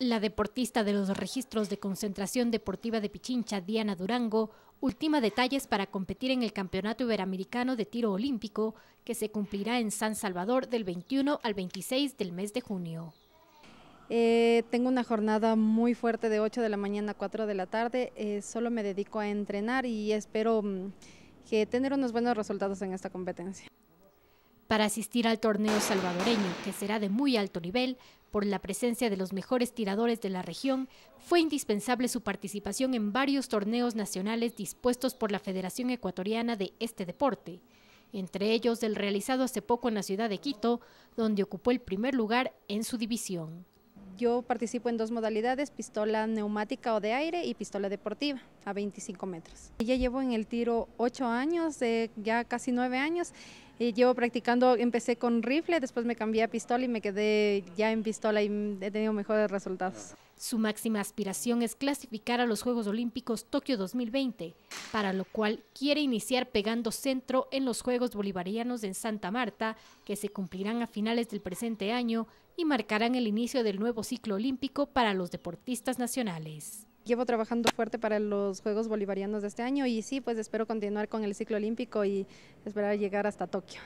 La deportista de los registros de concentración deportiva de Pichincha, Diana Durango, ultima detalles para competir en el Campeonato Iberoamericano de Tiro Olímpico, que se cumplirá en San Salvador del 21 al 26 del mes de junio. Eh, tengo una jornada muy fuerte de 8 de la mañana a 4 de la tarde, eh, solo me dedico a entrenar y espero mm, que tener unos buenos resultados en esta competencia para asistir al torneo salvadoreño, que será de muy alto nivel, por la presencia de los mejores tiradores de la región, fue indispensable su participación en varios torneos nacionales dispuestos por la Federación Ecuatoriana de este deporte, entre ellos el realizado hace poco en la ciudad de Quito, donde ocupó el primer lugar en su división. Yo participo en dos modalidades, pistola neumática o de aire y pistola deportiva a 25 metros. Ya llevo en el tiro 8 años, eh, ya casi 9 años. Y llevo practicando, empecé con rifle, después me cambié a pistola y me quedé ya en pistola y he tenido mejores resultados. Su máxima aspiración es clasificar a los Juegos Olímpicos Tokio 2020, para lo cual quiere iniciar pegando centro en los Juegos Bolivarianos en Santa Marta, que se cumplirán a finales del presente año y marcarán el inicio del nuevo ciclo olímpico para los deportistas nacionales llevo trabajando fuerte para los Juegos Bolivarianos de este año y sí, pues espero continuar con el ciclo olímpico y esperar llegar hasta Tokio.